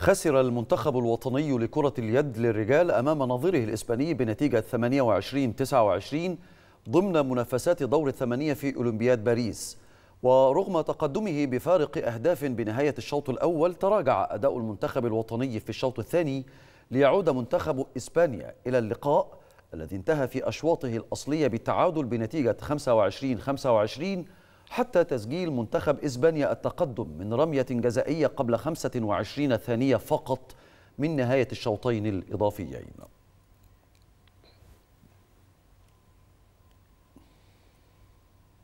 خسر المنتخب الوطني لكرة اليد للرجال أمام نظيره الإسباني بنتيجة 28-29 ضمن منافسات دور الثمانية في أولمبياد باريس ورغم تقدمه بفارق أهداف بنهاية الشوط الأول تراجع أداء المنتخب الوطني في الشوط الثاني ليعود منتخب إسبانيا إلى اللقاء الذي انتهى في أشواطه الأصلية بالتعادل بنتيجة 25-25 حتى تسجيل منتخب إسبانيا التقدم من رمية جزائية قبل 25 ثانية فقط من نهاية الشوطين الإضافيين